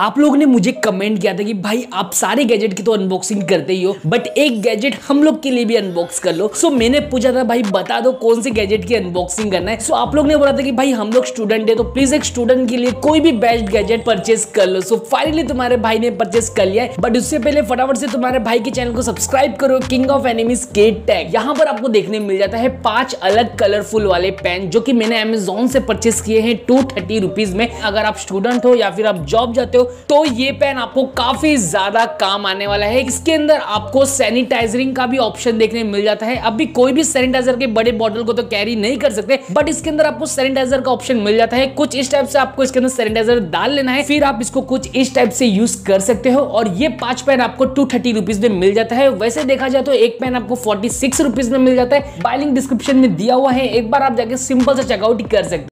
आप लोग ने मुझे कमेंट किया था कि भाई आप सारे गैजेट की तो अनबॉक्सिंग करते ही हो बट एक गैजेट हम लोग के लिए भी अनबॉक्स कर लो सो मैंने पूछा था भाई बता दो कौन से गैजेट की अनबॉक्सिंग करना है सो आप लोग ने बोला था कि भाई हम लोग स्टूडेंट है तो प्लीज एक स्टूडेंट के लिए कोई भी बेस्ट गैजेट परचेस कर लो सो फाइनली तुम्हारे भाई ने परचेस कर लिया है बट उससे पहले फटाफट से तुम्हारे भाई के चैनल को सब्सक्राइब करो king of enemies skate tag यहाँ पर आपको देखने मिल जाता है पांच अलग कलरफुल वाले पेन जो की मैंने अमेजोन से परचेस किए हैं टू थर्टी रुपीज में अगर आप स्टूडेंट हो या फिर आप जॉब जाते हो तो ये पेन आपको काफी ज्यादा काम आने वाला है इसके अंदर आपको सैनिटाइजरिंग का भी ऑप्शन देखने मिल जाता है अभी कोई भी सैनिटाइजर के बड़े बॉटल को तो कैरी नहीं कर सकते बट इसके अंदर आपको सैनिटाइजर का ऑप्शन मिल जाता है कुछ इस टाइप से आपको इसके अंदर सैनिटाइजर डाल लेना है फिर आप इसको कुछ इस टाइप से यूज कर सकते हो और ये पांच पेन आपको टू थर्टी रुपीज में मिल जाता है वैसे देखा जाए तो एक पेन आपको फोर्टी सिक्स रुपीज में मिल जाता है बाइलिंग डिस्क्रिप्शन में दिया हुआ है एक बार आप जाके सिंपल से चेकआउट कर सकते